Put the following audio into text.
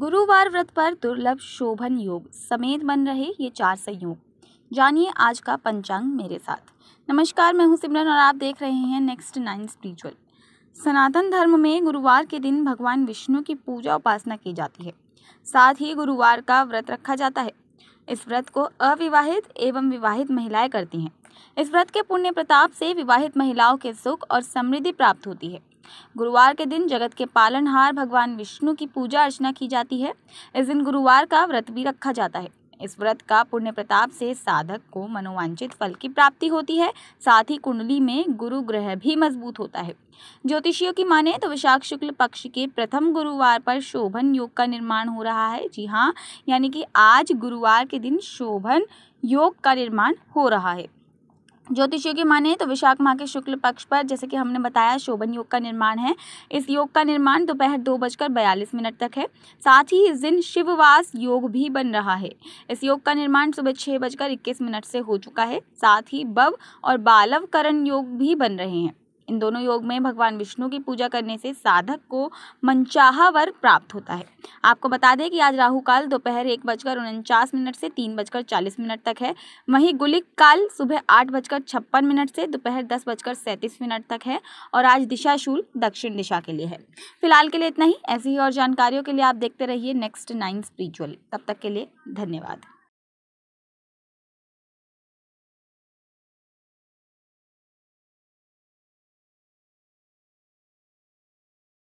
गुरुवार व्रत पर दुर्लभ शोभन योग समेत बन रहे ये चार संयोग जानिए आज का पंचांग मेरे साथ नमस्कार मैं हूं सिमरन और आप देख रहे हैं नेक्स्ट नाइन स्पिरिचुअल सनातन धर्म में गुरुवार के दिन भगवान विष्णु की पूजा उपासना की जाती है साथ ही गुरुवार का व्रत रखा जाता है इस व्रत को अविवाहित एवं विवाहित महिलाएं करती हैं इस व्रत के पुण्य प्रताप से विवाहित महिलाओं के सुख और समृद्धि प्राप्त होती है गुरुवार के दिन जगत के पालनहार भगवान विष्णु की पूजा अर्चना की जाती है इस दिन गुरुवार का व्रत भी रखा जाता है इस व्रत का पुण्य प्रताप से साधक को मनोवांछित फल की प्राप्ति होती है साथ ही कुंडली में गुरु ग्रह भी मजबूत होता है ज्योतिषियों की माने तो विशाख शुक्ल पक्ष के प्रथम गुरुवार पर शोभन योग का निर्माण हो रहा है जी हाँ यानी कि आज गुरुवार के दिन शोभन योग का निर्माण हो रहा है ज्योतिषियों की माने तो विशाख माह के शुक्ल पक्ष पर जैसे कि हमने बताया शोभन योग का निर्माण है इस योग का निर्माण दोपहर दो बजकर बयालीस मिनट तक है साथ ही इस दिन शिववास योग भी बन रहा है इस योग का निर्माण सुबह छः बजकर इक्कीस मिनट से हो चुका है साथ ही बव और बालवकरण योग भी बन रहे हैं इन दोनों योग में भगवान विष्णु की पूजा करने से साधक को मनचाहा वर प्राप्त होता है आपको बता दें कि आज राहु काल दोपहर एक बजकर उनचास मिनट से तीन बजकर चालीस मिनट तक है वहीं गुलिक काल सुबह आठ बजकर छप्पन मिनट से दोपहर दस बजकर सैंतीस मिनट तक है और आज दिशाशूल दक्षिण दिशा के लिए है फिलहाल के लिए इतना ही ऐसी ही और जानकारियों के लिए आप देखते रहिए नेक्स्ट नाइन स्पिरिचुअल तब तक के लिए धन्यवाद